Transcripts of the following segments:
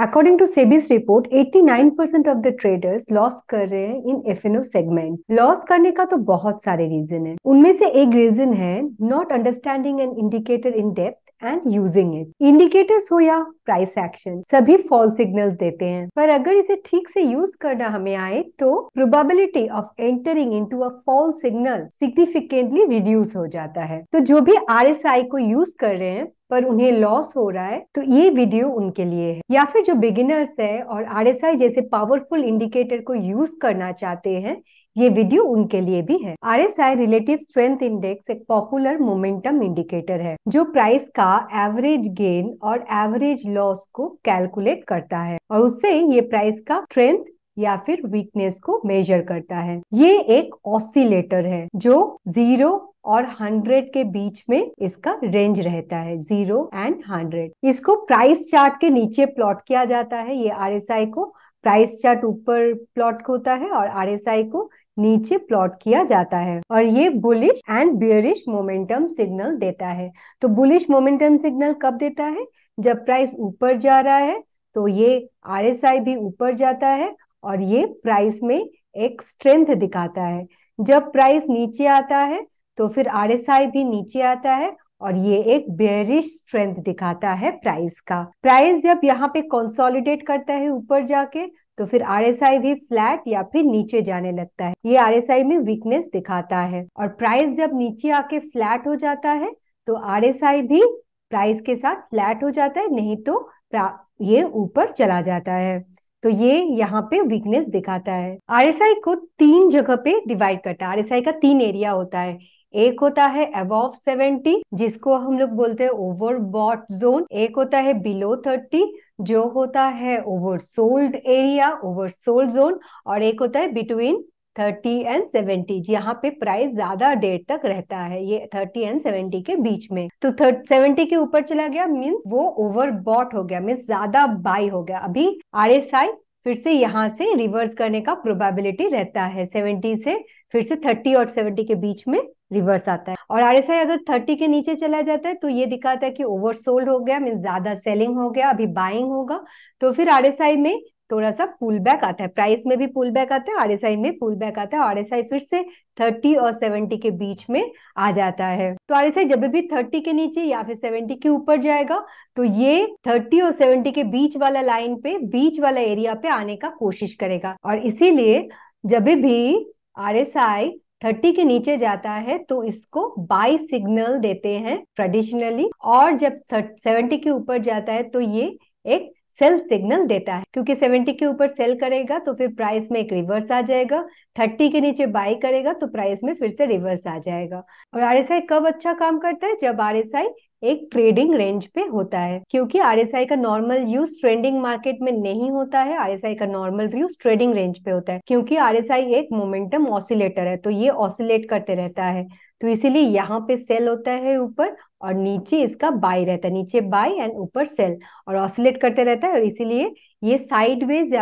according to SEBI's report 89% of the traders loss कर रहे हैं in F N O segment loss करने का तो बहुत सारे रीजन है उनमें से एक रीजन है not understanding an indicator in depth and using it indicators हो या प्राइस एक्शन सभी फॉल सिग्नल देते हैं पर अगर इसे ठीक से यूज करना हमें आए तो probability of entering to a false signal significantly reduce हो जाता है तो जो भी आर एस आई को यूज कर रहे हैं पर उन्हें लॉस हो रहा है तो ये वीडियो उनके लिए है या फिर जो बिगिनर्स है और आर जैसे पावरफुल इंडिकेटर को यूज करना चाहते हैं ये वीडियो उनके लिए भी है R S I relative strength index एक पॉपुलर मोमेंटम इंडिकेटर है जो प्राइस का एवरेज गेन और एवरेज लॉस को कैलकुलेट करता है और उससे ये प्राइस का स्ट्रेंथ या फिर वीकनेस को मेजर करता है ये एक ऑसिलेटर है जो जीरो और हंड्रेड के बीच में इसका रेंज रहता है जीरो एंड हंड्रेड इसको प्राइस चार्ट के नीचे प्लॉट किया जाता है ये आर को प्राइस चार्ट ऊपर प्लॉट होता है और आर को नीचे प्लॉट किया जाता है और ये bullish and bearish momentum signal देता है तो बुलिश मोमेंटम सिग्नल कब देता है जब प्राइस ऊपर जा रहा है तो ये आर भी ऊपर जाता है और ये प्राइस में एक स्ट्रेंथ दिखाता है जब प्राइस नीचे आता है तो फिर आरएसआई भी नीचे आता है और ये एक बेरिश स्ट्रेंथ दिखाता है प्राइस का प्राइस जब यहाँ पे कंसोलिडेट करता है ऊपर जाके तो फिर आई भी फ्लैट या फिर नीचे जाने लगता है ये आई में वीकनेस दिखाता है और प्राइस जब नीचे आके फ्लैट हो जाता है तो आई भी प्राइस के साथ फ्लैट हो जाता है नहीं तो ये ऊपर चला जाता है तो ये यहाँ पे वीकनेस दिखाता है आरएसआई को तीन जगह पे डिवाइड करता है आरएसआई का तीन एरिया होता है एक होता है अबव 70 जिसको हम लोग बोलते हैं ओवर बॉट जोन एक होता है बिलो 30 जो होता है over sold area over sold zone और एक होता है बिटवीन थर्टी एंड सेवेंटी यहाँ पे प्राइस ज्यादा डेट तक रहता है ये थर्टी एंड सेवेंटी के बीच में तो सेवेंटी के ऊपर चला गया मीन्स वो ओवर बॉट हो गया मीन्स ज्यादा बाई हो गया अभी आर एस आई फिर से यहाँ से रिवर्स करने का प्रोबेबिलिटी रहता है सेवेंटी से फिर से थर्टी और सेवेंटी के बीच में रिवर्स आता है और आर अगर थर्टी के नीचे चला जाता है तो ये दिखाता है कि ओवर सोल्ड हो गया मीन ज्यादा सेलिंग हो गया अभी बाइंग होगा तो फिर आर में थोड़ा सा पुल बैक आता है प्राइस में भी पुल बैक आता है आरएसआई में पुल बैक आता है आरएसआई फिर से 30 और 70 के बीच में आ जाता है तो आरएसआई जब भी 30 के नीचे या फिर 70 के ऊपर जाएगा तो ये 30 और 70 के बीच वाला लाइन पे बीच वाला एरिया पे आने का कोशिश करेगा और इसीलिए जब भी आई थर्टी के नीचे जाता है तो इसको बाई सिग्नल देते हैं ट्रेडिशनली और जब सेवेंटी के ऊपर जाता है तो ये एक सेल सिग्नल देता है क्योंकि 70 के ऊपर सेल करेगा तो फिर प्राइस में एक रिवर्स आ जाएगा 30 के नीचे बाई करेगा तो प्राइस में फिर से रिवर्स आ जाएगा और आर कब अच्छा काम करता है जब आर एक ट्रेडिंग रेंज पे होता है क्योंकि आर का नॉर्मल यूज ट्रेडिंग मार्केट में नहीं होता है आर का नॉर्मल यूज ट्रेडिंग रेंज पे होता है क्योंकि आर एक मोमेंटम ऑसिलेटर है तो ये ऑसिलेट करते रहता है तो इसीलिए यहाँ पे सेल होता है ऊपर और नीचे इसका बाई रहता है नीचे बाई एंड ऊपर सेल और ऑसिलेट करते रहता है और इसीलिए ये साइडवेज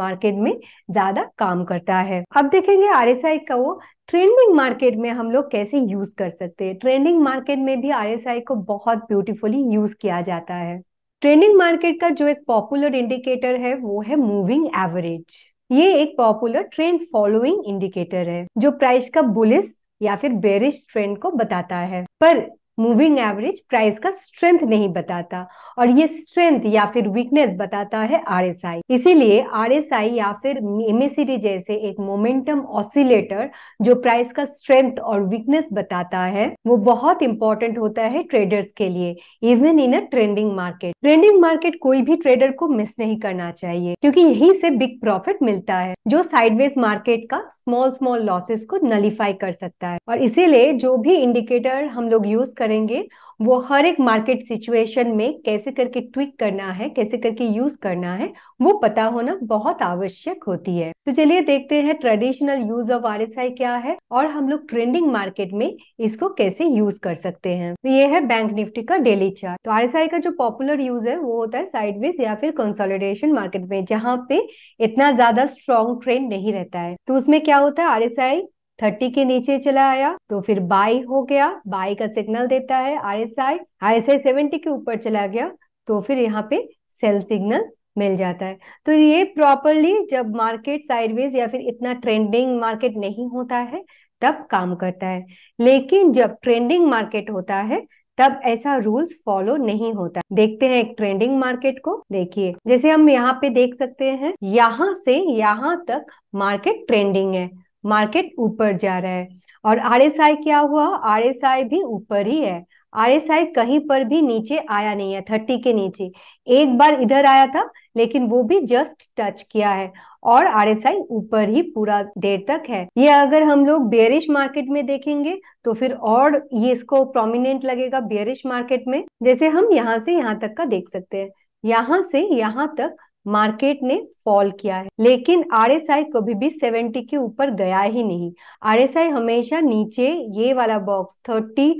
मार्केट में ज्यादा काम करता है अब देखेंगे आरएसआई का वो ट्रेंडिंग मार्केट में हम लोग कैसे यूज कर सकते हैं ट्रेंडिंग मार्केट में भी आई को बहुत ब्यूटीफुली यूज किया जाता है ट्रेंडिंग मार्केट का जो एक पॉपुलर इंडिकेटर है वो है मूविंग एवरेज ये एक पॉपुलर ट्रेंड फॉलोइंग इंडिकेटर है जो प्राइस का बुलिस या फिर बेरिश ट्रेंड को बताता है पर मूविंग एवरेज प्राइस का स्ट्रेंथ नहीं बताता और ये स्ट्रेंथ या फिर वीकनेस बताता है आरएसआई इसीलिए आरएसआई या फिर एमएसीडी जैसे एक मोमेंटम ऑसिलेटर जो प्राइस का स्ट्रेंथ और वीकनेस बताता है वो बहुत इंपॉर्टेंट होता है ट्रेडर्स के लिए even in a trending market trending market कोई भी ट्रेडर को मिस नहीं करना चाहिए क्योंकि यही से बिग प्रॉफिट मिलता है जो साइडवेज मार्केट का स्मॉल स्मॉल लॉसेस को नलीफाई कर सकता है और इसीलिए जो भी इंडिकेटर हम लोग यूज करेंगे वो हर एक मार्केट सिचुएशन में कैसे करके ट्विक करना है कैसे करके यूज करना है वो पता होना बहुत आवश्यक होती है तो चलिए देखते हैं ट्रेडिशनल यूज ऑफ आर क्या है और हम लोग ट्रेंडिंग मार्केट में इसको कैसे यूज कर सकते हैं तो ये है बैंक निफ्टी का डेली चार्ट तो आर का जो पॉपुलर यूज है वो होता है साइडवेज या फिर कंसोलिडेशन मार्केट में जहाँ पे इतना ज्यादा स्ट्रॉन्ग ट्रेंड नहीं रहता है तो उसमें क्या होता है आर थर्टी के नीचे चला आया तो फिर बाई हो गया बाई का सिग्नल देता है I S S I seventy के ऊपर चला गया तो फिर यहाँ पे सेल सिग्नल मिल जाता है तो ये प्रॉपरली जब मार्केट साइडवेज या फिर इतना ट्रेंडिंग मार्केट नहीं होता है तब काम करता है लेकिन जब ट्रेंडिंग मार्केट होता है तब ऐसा रूल्स फॉलो नहीं होता देखते हैं एक ट्रेंडिंग मार्केट को देखिए जैसे हम यहाँ पे देख सकते हैं यहाँ से यहाँ तक मार्केट ट्रेंडिंग है मार्केट ऊपर जा रहा है और आर एस आई क्या हुआ आई भी ऊपर ही है आई कहीं पर भी नीचे आया नहीं है थर्टी के नीचे एक बार इधर आया था लेकिन वो भी जस्ट टच किया है और आर एस आई ऊपर ही पूरा देर तक है ये अगर हम लोग बेरिश मार्केट में देखेंगे तो फिर और ये इसको प्रोमिनेंट लगेगा बेरिश मार्केट में जैसे हम यहाँ से यहाँ तक का देख सकते हैं यहाँ से यहाँ तक मार्केट ने फॉल किया है लेकिन आर एस आई कभी भी सेवेंटी के ऊपर गया ही नहीं आर एस आई हमेशा नीचे ये वाला बॉक्स थर्टी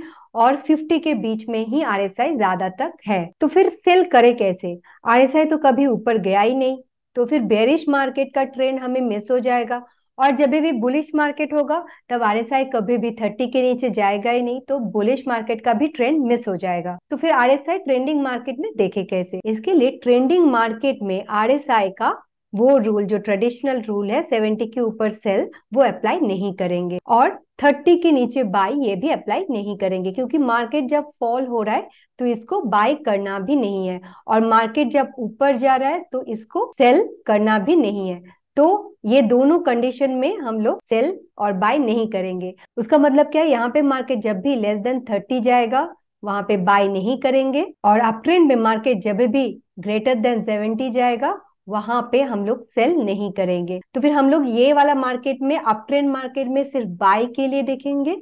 और फिफ्टी के बीच में ही आर एस आई ज्यादा तक है तो फिर सेल करे कैसे आर एस आई तो कभी ऊपर गया ही नहीं तो फिर बेरिश मार्केट का ट्रेंड हमें मिस हो जाएगा और जब भी बुलिश मार्केट होगा तब आर एस आई कभी भी थर्टी के नीचे जाएगा ही नहीं तो बुलिश मार्केट का भी ट्रेंड मिस हो जाएगा तो फिर आरएसआई ट्रेंडिंग मार्केट में देखे कैसे इसके लिए ट्रेंडिंग मार्केट में आर एस आई का वो रूल जो ट्रेडिशनल रूल है सेवेंटी के ऊपर सेल वो अप्लाई नहीं करेंगे और थर्टी के नीचे बाई ये भी अप्लाई नहीं करेंगे क्योंकि मार्केट जब फॉल हो रहा है तो इसको बाई करना भी नहीं है और मार्केट जब ऊपर जा रहा है तो इसको सेल करना भी नहीं है तो ये दोनों कंडीशन में हम लोग सेल और बाय नहीं करेंगे उसका मतलब क्या है यहाँ पे मार्केट जब भी लेस देन थर्टी जाएगा वहां पे बाय नहीं करेंगे और अप ट्रेंड में मार्केट जब भी ग्रेटर देन सेवेंटी जाएगा वहां पे हम लोग सेल नहीं करेंगे तो फिर हम लोग ये वाला मार्केट में अप ट्रेंड मार्केट में सिर्फ बाय के लिए देखेंगे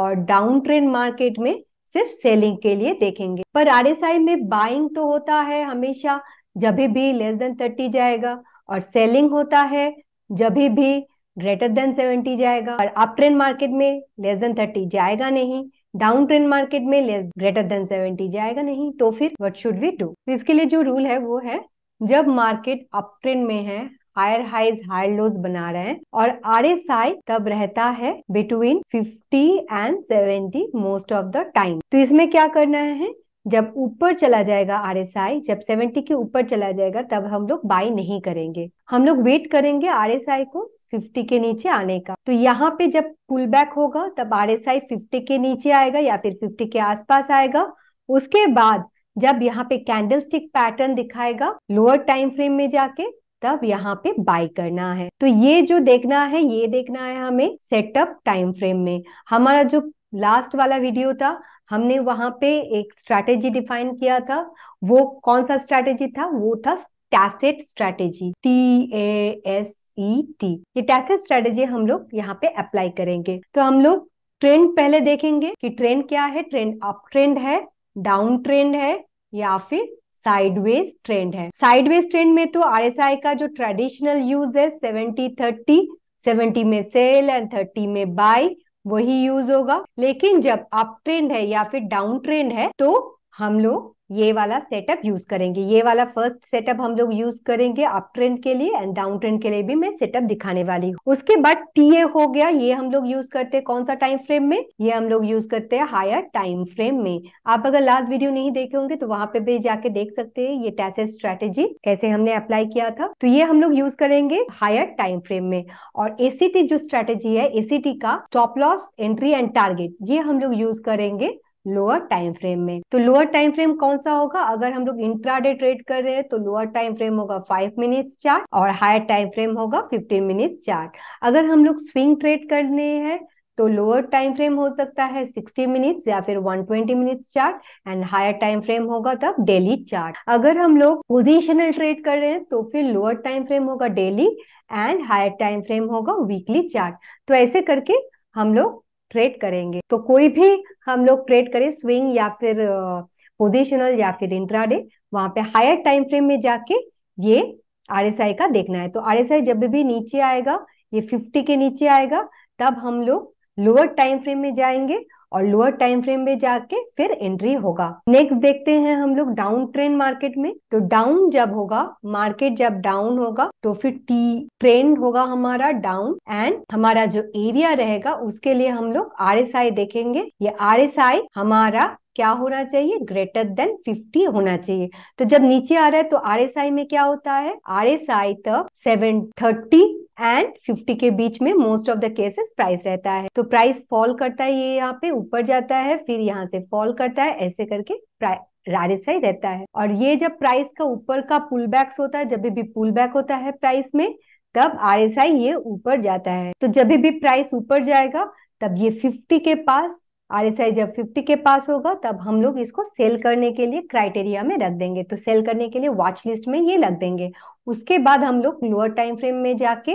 और डाउन ट्रेंड मार्केट में सिर्फ सेलिंग के लिए देखेंगे पर आर में बाइंग तो होता है हमेशा जब भी लेस देन थर्टी जाएगा और सेलिंग होता है जब भी ग्रेटर देन सेवेंटी जाएगा और अप ट्रेंड मार्केट में लेस देन थर्टी जाएगा नहीं डाउन ट्रेंड मार्केट में लेस ग्रेटर देन सेवेंटी जाएगा नहीं तो फिर व्हाट शुड वी डू इसके लिए जो रूल है वो है जब मार्केट अप ट्रेंड में है हायर हाइज हायर लोज बना रहे हैं और आर एस आई तब रहता है between fifty and seventy most of the time तो इसमें क्या करना है जब ऊपर चला जाएगा आई जब सेवेंटी के ऊपर चला जाएगा तब हम लोग बाई नहीं करेंगे हम लोग वेट करेंगे आरएसआई को 50 के नीचे आने का तो यहाँ पे जब पुल बैक होगा तब आरएसआई 50 के नीचे आएगा या फिर 50 के आसपास आएगा उसके बाद जब यहाँ पे कैंडलस्टिक पैटर्न दिखाएगा लोअर टाइम फ्रेम में जाके तब यहाँ पे बाय करना है तो ये जो देखना है ये देखना है हमें सेटअप टाइम फ्रेम में हमारा जो लास्ट वाला वीडियो था हमने वहां पे एक स्ट्रैटेजी डिफाइन किया था वो कौन सा स्ट्रैटेजी था वो था TASET strategy T A S E T ये टैसेट स्ट्रैटेजी हम लोग यहाँ पे अप्लाई करेंगे तो हम लोग ट्रेंड पहले देखेंगे कि ट्रेंड क्या है ट्रेंड अप ट्रेंड है डाउन ट्रेंड है या फिर साइडवेज ट्रेंड है साइडवेज ट्रेंड में तो आर का जो ट्रेडिशनल यूज है सेवेंटी थर्टी सेवेंटी में सेल एंड थर्टी में बाई वही यूज होगा लेकिन जब अप ट्रेंड है या फिर डाउन ट्रेंड है तो हम लोग ये वाला सेटअप यूज करेंगे ये वाला फर्स्ट सेटअप हम लोग यूज करेंगे अप ट्रेंड के लिए एंड डाउन ट्रेंड के लिए भी मैं सेटअप दिखाने वाली हूँ उसके बाद टी ए हो गया ये हम लोग यूज करते हैं कौन सा टाइम फ्रेम में ये हम लोग यूज करते हैं हायर टाइम फ्रेम में आप अगर लास्ट वीडियो नहीं देखे होंगे तो वहां पे भी जाके देख सकते हैं ये टैसे स्ट्रेटेजी कैसे हमने अप्लाई किया था तो ये हम लोग यूज करेंगे हायर टाइम फ्रेम में और एसीटी जो स्ट्रेटेजी है एसीटी का stop loss entry and target ये हम लोग यूज करेंगे लोअर टाइम फ्रेम में तो लोअर टाइम फ्रेम कौन सा होगा अगर हम लोग इंट्राडे ट्रेड कर रहे हैं तो लोअर टाइम फ्रेम होगा फाइव मिनट्स चार्ट और हायर टाइम फ्रेम होगा फिफ्टीन मिनट्स चार्ट अगर हम लोग स्विंग ट्रेड करने हैं तो लोअर टाइम फ्रेम हो सकता है 60 मिनट्स या फिर 120 minutes chart and higher time frame होगा तब डेली चार्ट अगर हम लोग पोजिशनल ट्रेड कर रहे हैं तो फिर लोअर टाइम फ्रेम होगा daily and higher time frame होगा वीकली चार्ट तो ऐसे करके हम लोग ट्रेड करेंगे तो कोई भी हम लोग ट्रेड करें स्विंग या फिर पोजिशनल या फिर इंट्राडे वहां पे हायर टाइम फ्रेम में जाके ये आरएसआई का देखना है तो आरएसआई जब भी नीचे आएगा ये 50 के नीचे आएगा तब हम लोग लोअर टाइम फ्रेम में जाएंगे और लोअर टाइम फ्रेम में जाके फिर एंट्री होगा नेक्स्ट देखते हैं हम लोग डाउन ट्रेंड मार्केट में तो डाउन जब होगा मार्केट जब डाउन होगा तो फिर टी ट्रेंड होगा हमारा डाउन एंड हमारा जो एरिया रहेगा उसके लिए हम लोग आर देखेंगे ये आर हमारा क्या होना चाहिए ग्रेटर देन 50 होना चाहिए तो जब नीचे आ रहा है तो आर एस आई में क्या होता है आर एस आई तक सेवन थर्टी एंड 50 के बीच में most of the cases price रहता है तो प्राइस फॉल करता है ये यहाँ पे ऊपर जाता है फिर यहाँ से फॉल करता है ऐसे करके प्राइस आरएसआई रहता है और ये जब प्राइस का ऊपर का पुल बैक होता है जब भी पुल बैक होता है प्राइस में तब आर ये ऊपर जाता है तो जब भी प्राइस ऊपर जाएगा तब ये 50 के पास आई जब 50 के पास होगा तब हम लोग इसको सेल करने के लिए क्राइटेरिया में रख देंगे तो सेल करने के लिए वॉच लिस्ट में ये रख देंगे उसके बाद हम लोग लोअर टाइम फ्रेम में जाके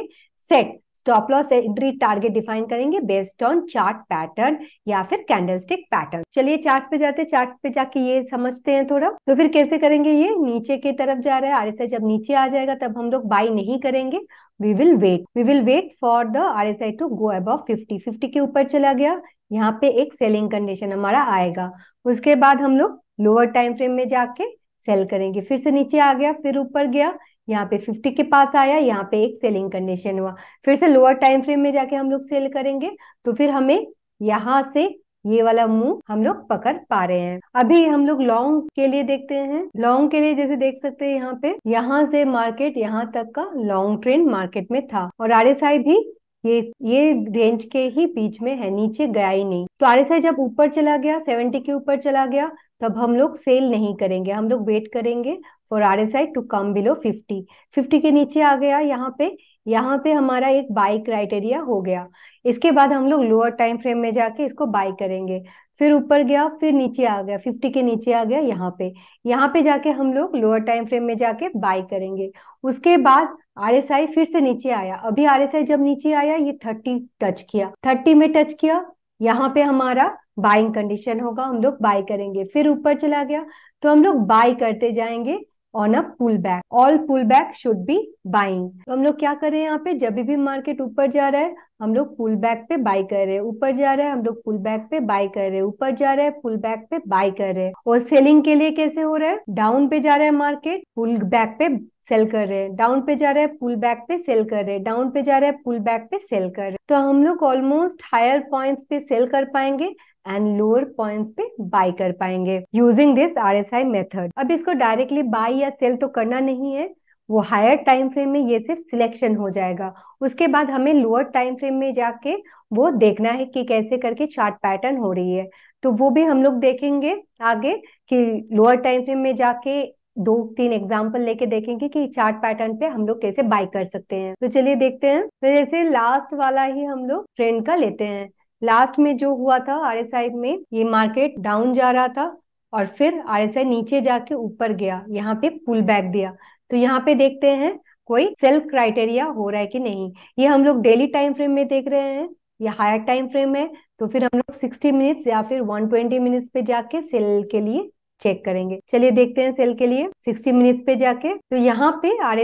set stop loss entry target define करेंगे बेस्ड ऑन चार्ट पैटर्न या फिर कैंडलस्टिक पैटर्न चलिए चार्ट्स पे जाते हैं चार्ट्स पे जाके ये समझते हैं थोड़ा तो फिर कैसे करेंगे ये नीचे की तरफ जा रहा है आरएसआई जब नीचे आ जाएगा तब हम लोग बाई नहीं करेंगे we will wait we will wait for the R S I to go अब फिफ्टी फिफ्टी के ऊपर चला गया यहाँ पे एक सेलिंग कंडीशन हमारा आएगा उसके बाद हम लोग लोअर टाइम फ्रेम में जाके सेल करेंगे फिर से नीचे आ गया फिर ऊपर गया यहाँ पे 50 के पास आया यहाँ पे एक सेलिंग कंडीशन हुआ फिर से लोअर टाइम फ्रेम में जाके हम लोग सेल करेंगे तो फिर हमें यहाँ से ये वाला मूव हम लोग पकड़ पा रहे हैं अभी हम लोग लॉन्ग के लिए देखते हैं लॉन्ग के लिए जैसे देख सकते हैं यहाँ पे यहाँ से मार्केट यहाँ तक का लॉन्ग ट्रेंड मार्केट में था और आर भी ये ये रेंज के ही बीच में है नीचे गया ही नहीं तो आरएसआई जब ऊपर चला गया सेवेंटी के ऊपर चला गया तब हम लोग सेल नहीं करेंगे हम लोग वेट करेंगे for R S I to come below fifty fifty के नीचे आ गया यहाँ पे यहाँ पे हमारा एक बाई क्राइटेरिया हो गया इसके बाद हम लोग लोअर टाइम फ्रेम में जाके इसको बाई करेंगे फिर ऊपर गया फिर नीचे आ गया फिफ्टी के नीचे आ गया यहाँ पे यहाँ पे जाके हम लोग लोअर टाइम फ्रेम में जाके बाई करेंगे उसके बाद आरएसआई फिर से नीचे आया अभी आरएसआई जब नीचे आया ये थर्टी टच किया थर्टी में टच किया यहाँ पे हमारा बाइंग कंडीशन होगा हम लोग बाय करेंगे फिर ऊपर चला गया तो हम लोग बाय करते जाएंगे on a pull back all pull back should be buying तो हम लोग क्या कर रहे हैं यहाँ पे जब भी मार्केट ऊपर जा रहा है हम लोग पुल बैक पे बाय कर रहे हैं ऊपर जा रहा है हम लोग पुल बैक पे बाय कर रहे हैं ऊपर जा रहा है पुल बैक पे बाय कर रहे हैं और सेलिंग के लिए कैसे हो रहा है डाउन पे जा रहा है मार्केट पुल बैक पे सेल कर रहे हैं डाउन पे जा रहा है पुल बैक पे सेल कर रहे हैं डाउन पे जा रहा है पुल बैक पे सेल कर रहे हैं तो हम लोग ऑलमोस्ट हायर पॉइंट्स पे सेल कर पाएंगे एंड लोअर पॉइंट्स पे बाय कर पाएंगे using this R S I method अब इसको डायरेक्टली बाय या सेल तो करना नहीं है वो हायर टाइम फ्रेम में ये सिर्फ सिलेक्शन हो जाएगा उसके बाद हमें लोअर टाइम फ्रेम में जाके वो देखना है कि कैसे करके चार्ट पैटर्न हो रही है तो वो भी हम लोग देखेंगे आगे कि लोअर टाइम फ्रेम में जाके दो तीन एग्जाम्पल लेके देखेंगे कि चार्ट पैटर्न पे हम लोग कैसे बाई कर सकते हैं तो चलिए देखते हैं तो जैसे लास्ट वाला ही हम लोग ट्रेंड का लेते हैं लास्ट में जो हुआ था आर एस आई में ये मार्केट डाउन जा रहा था और फिर आई नीचे जाके ऊपर गया यहाँ पे पुल बैक दिया तो यहाँ पे देखते हैं कोई सेल क्राइटेरिया हो रहा है कि नहीं ये हम लोग डेली टाइम फ्रेम में देख रहे हैं ये हायर टाइम फ्रेम है तो फिर हम लोग सिक्सटी मिनट्स या फिर वन ट्वेंटी मिनट्स पे जाके सेल के लिए चेक करेंगे चलिए देखते हैं सेल के लिए 60 मिनट्स पे जाके तो यहाँ पे आर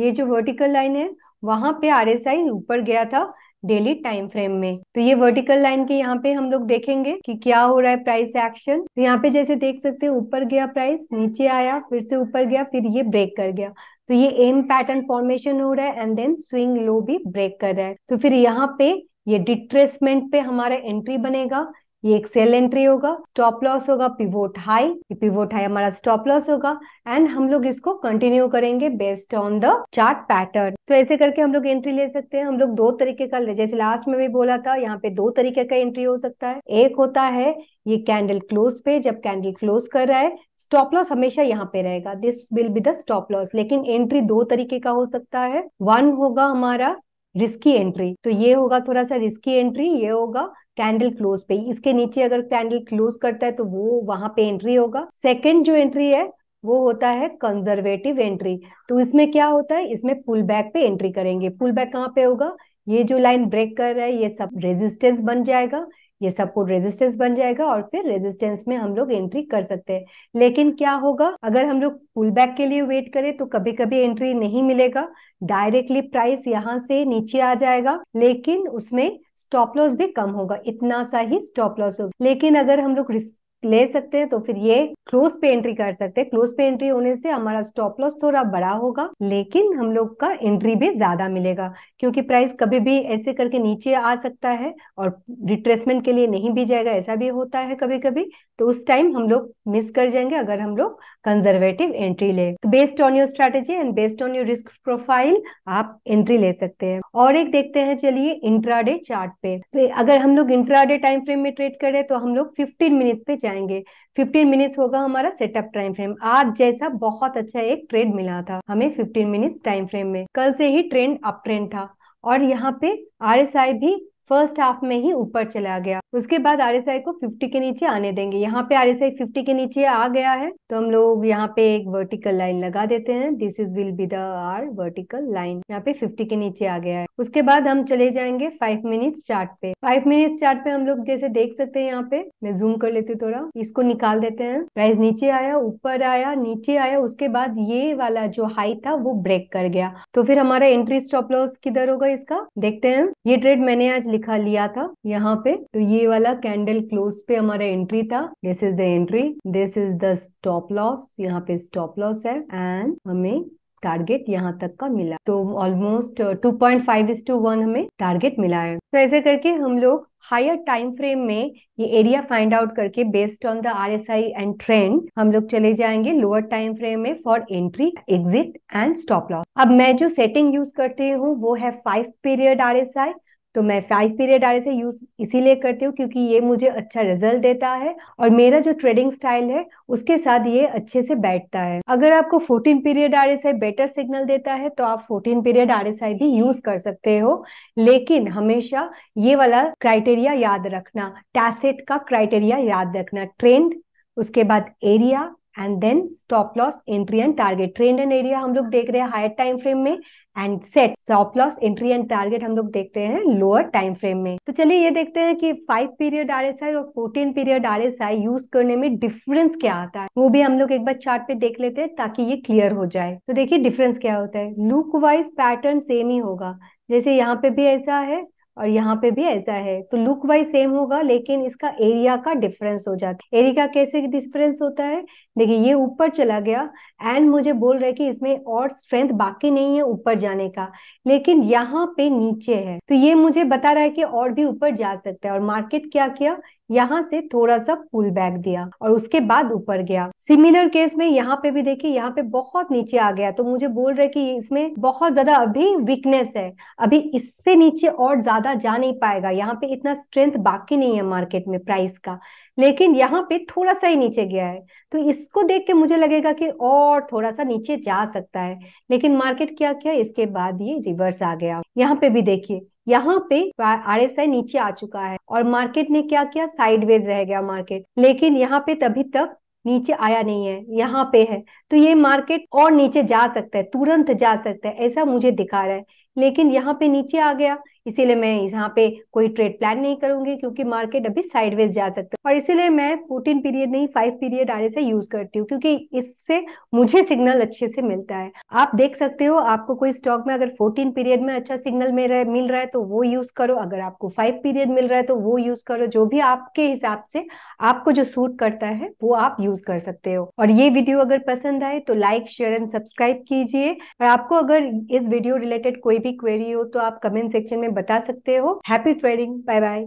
ये जो वर्टिकल लाइन है वहां पे आर ऊपर गया था डेली टाइम फ्रेम में तो ये वर्टिकल लाइन के यहाँ पे हम लोग देखेंगे कि क्या हो रहा है प्राइस एक्शन तो यहाँ पे जैसे देख सकते हैं ऊपर गया प्राइस नीचे आया फिर से ऊपर गया फिर ये ब्रेक कर गया तो ये एम पैटर्न फॉर्मेशन हो रहा है एंड देन स्विंग लो भी ब्रेक कर रहा है तो फिर यहाँ पे ये डिट्रेसमेंट पे हमारा एंट्री बनेगा ये एक सेल एंट्री होगा स्टॉप लॉस होगा पिवोट हाई ये पिवोट हाई हमारा स्टॉप लॉस होगा एंड हम लोग इसको कंटिन्यू करेंगे based on the chart pattern तो ऐसे करके हम लोग एंट्री ले सकते हैं हम लोग दो तरीके का जैसे लास्ट में भी बोला था यहाँ पे दो तरीके का एंट्री हो सकता है एक होता है ये कैंडल क्लोज पे जब कैंडल क्लोज कर रहा है स्टॉप लॉस हमेशा यहाँ पे रहेगा this will be the stop loss लेकिन एंट्री दो तरीके का हो सकता है वन होगा हमारा रिस्की एंट्री तो ये होगा थोड़ा सा रिस्की एंट्री ये होगा कैंडल क्लोज पे इसके नीचे अगर कैंडल क्लोज करता है तो वो वहां पे एंट्री होगा सेकंड जो एंट्री है वो होता है कंजर्वेटिव एंट्री तो इसमें क्या होता है इसमें पुल बैक पे एंट्री करेंगे पुल बैक कहाँ पे होगा ये जो लाइन ब्रेक कर रहा है ये सब रेजिस्टेंस बन जाएगा ये सपोर्ट रेजिस्टेंस बन जाएगा और फिर रेजिस्टेंस में हम लोग एंट्री कर सकते हैं लेकिन क्या होगा अगर हम लोग पुल बैक के लिए वेट करें तो कभी कभी एंट्री नहीं मिलेगा डायरेक्टली प्राइस यहाँ से नीचे आ जाएगा लेकिन उसमें स्टॉप लॉस भी कम होगा इतना सा ही स्टॉप लॉस होगा लेकिन अगर हम लोग रिस्क ले सकते हैं तो फिर ये क्लोज पे एंट्री कर सकते हैं क्लोज पे एंट्री होने से हमारा स्टॉप लॉस थोड़ा बड़ा होगा लेकिन हम लोग का एंट्री भी ज्यादा मिलेगा क्योंकि प्राइस कभी भी ऐसे करके नीचे आ सकता है और रिट्रेसमेंट के लिए नहीं भी जाएगा ऐसा भी होता है कभी कभी तो उस टाइम हम लोग मिस कर जाएंगे अगर हम लोग कंजर्वेटिव एंट्री ले तो based on your strategy and based on your risk profile आप एंट्री ले सकते हैं और एक देखते हैं चलिए इंट्राडे चार्ट पे तो अगर हम लोग इंट्राडे टाइम फ्रेम में ट्रेड करें तो हम लोग फिफ्टीन मिनट्स पे जाएंगे 15 मिनट्स होगा हमारा सेटअप टाइम फ्रेम आज जैसा बहुत अच्छा एक ट्रेंड मिला था हमें 15 मिनट्स टाइम फ्रेम में कल से ही ट्रेंड अप ट्रेंड था और यहाँ पे आर भी फर्स्ट हाफ में ही ऊपर चला गया उसके बाद आर को 50 के नीचे आने देंगे यहाँ पे आर 50 के नीचे आ गया है तो हम लोग यहाँ पे एक वर्टिकल लाइन लगा देते हैं this is will be the R vertical line यहाँ पे 50 के नीचे आ गया है उसके बाद हम चले जाएंगे फाइव मिनट्स चार्ट पे फाइव मिनट्स चार्ट पे हम लोग जैसे देख सकते हैं यहाँ पे मैं जूम कर लेती हूँ थोड़ा इसको निकाल देते हैं प्राइस नीचे आया ऊपर आया नीचे आया उसके बाद ये वाला जो हाई था वो ब्रेक कर गया तो फिर हमारा एंट्री स्टॉप लॉस किधर होगा इसका देखते हैं ये ट्रेड मैंने आज लिखा लिया था यहाँ पे तो ये वाला कैंडल क्लोज पे हमारा एंट्री था this is the entry this is the stop loss यहाँ पे स्टॉप लॉस है एंड हमें टारगेट यहाँ तक का मिला तो almost two point five is two one हमें टारगेट मिला है तो ऐसे करके हम लोग हायर टाइम फ्रेम में ये एरिया फाइंड आउट करके based on the R S I and trend हम लोग चले जाएंगे लोअर टाइम फ्रेम में for entry exit and stop loss अब मैं जो सेटिंग यूज करती हूँ वो है five period R S I तो मैं five period R S use इसीलिए करती हूँ क्योंकि ये मुझे अच्छा रिजल्ट देता है और मेरा जो ट्रेडिंग स्टाइल है उसके साथ ये अच्छे से बैठता है अगर आपको fourteen period R S I better signal देता है तो आप fourteen period R S I भी यूज कर सकते हो लेकिन हमेशा ये वाला क्राइटेरिया याद रखना टैसेट का क्राइटेरिया याद रखना ट्रेंड उसके बाद area and then stop loss entry and target trend and area हम लोग देख रहे हैं हायर टाइम फ्रेम में and set stop loss entry and target हम लोग देखते हैं लोअर टाइम फ्रेम में तो चलिए ये देखते हैं कि five period R S I और fourteen period R S I use करने में डिफरेंस क्या आता है वो भी हम लोग एक बार चार्ट पे देख लेते हैं ताकि ये क्लियर हो जाए तो देखिए डिफरेंस क्या होता है लुक वाइज पैटर्न सेम ही होगा जैसे यहाँ पे भी ऐसा है और यहाँ पे भी ऐसा है तो लुक वाइज सेम होगा लेकिन इसका एरिया का डिफरेंस हो जाता है एरिया का कैसे डिफरेंस होता है देखिए ये ऊपर चला गया एंड मुझे बोल रहा है कि इसमें और स्ट्रेंथ बाकी नहीं है ऊपर जाने का लेकिन यहाँ पे नीचे है तो ये मुझे बता रहा है कि और भी ऊपर जा सकता है और मार्केट क्या किया यहाँ से थोड़ा सा पुल बैक दिया और उसके बाद ऊपर गया सिमिलर केस में यहाँ पे भी देखिए यहाँ पे बहुत नीचे आ गया तो मुझे बोल रहे कि इसमें बहुत ज्यादा अभी वीकनेस है अभी इससे नीचे और ज्यादा जा नहीं पाएगा यहाँ पे इतना स्ट्रेंथ बाकी नहीं है मार्केट में प्राइस का लेकिन यहाँ पे थोड़ा सा ही नीचे गया है तो इसको देख के मुझे लगेगा कि और थोड़ा सा नीचे जा सकता है लेकिन मार्केट क्या क्या इसके बाद ये रिवर्स आ गया यहाँ पे भी देखिए यहाँ पे आर एस आई नीचे आ चुका है और मार्केट ने क्या किया साइडवेज रह गया मार्केट लेकिन यहाँ पे तभी तक नीचे आया नहीं है यहाँ पे है तो ये मार्केट और नीचे जा सकता है तुरंत जा सकता है ऐसा मुझे दिखा रहा है लेकिन यहाँ पे नीचे आ गया इसीलिए मैं यहाँ पे कोई ट्रेड प्लान नहीं करूंगी क्योंकि मार्केट अभी साइडवेज जा सकता है और इसीलिए मैं फोर्टीन पीरियड नहीं फाइव पीरियड आर से यूज करती हूँ क्योंकि इससे मुझे सिग्नल अच्छे से मिलता है आप देख सकते हो आपको कोई स्टॉक में अगर फोर्टीन पीरियड में अच्छा सिग्नल मिल रहा है मिल रहा है तो वो यूज करो अगर आपको फाइव पीरियड मिल रहा है तो वो यूज करो जो भी आपके हिसाब से आपको जो सूट करता है वो आप यूज कर सकते हो और ये वीडियो अगर पसंद आए तो लाइक शेयर एंड सब्सक्राइब कीजिए और आपको अगर इस वीडियो रिलेटेड कोई भी क्वेरी हो तो आप कमेंट सेक्शन में में बता सकते हो हैप्पी ट्रेडिंग बाय बाय